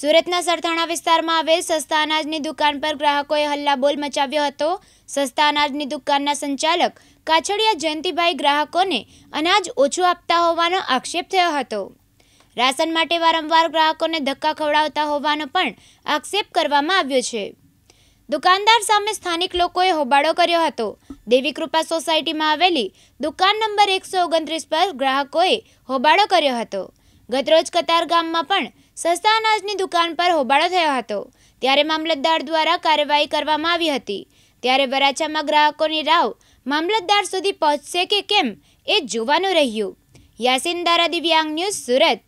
સુરતના સરથાણા વિસ્તારમાં આવેલ સસ્તા અનાજની દુકાન પર ગ્રાહકોએ હલ્લાબોલ મચાવ્યો હતો સસ્તા અનાજની દુકાનના સંચાલક કાછડિયા જયંતિભાઈ ગ્રાહકોને અનાજ ઓછું આપતા હોવાનો આક્ષેપ થયો હતો રાશન માટે વારંવાર ગ્રાહકોને ધક્કા ખવડાવતા હોવાનો પણ આક્ષેપ કરવામાં આવ્યો છે દુકાનદાર સામે સ્થાનિક લોકોએ હોબાળો કર્યો હતો દેવી કૃપા સોસાયટીમાં આવેલી દુકાન નંબર એકસો ઓગણત્રીસ પર ગ્રાહકોએ હોબાળો કર્યો હતો ગતરોજ કતાર ગામમાં પણ સસ્તા અનાજની દુકાન પર હોબાળો થયો હતો ત્યારે મામલતદાર દ્વારા કાર્યવાહી કરવામાં આવી હતી ત્યારે વરાછામાં ગ્રાહકોની રાવ મામલતદાર સુધી પહોંચશે કે કેમ એ જોવાનું રહ્યું યાસીન દારા દિવ્યાંગ ન્યૂઝ સુરત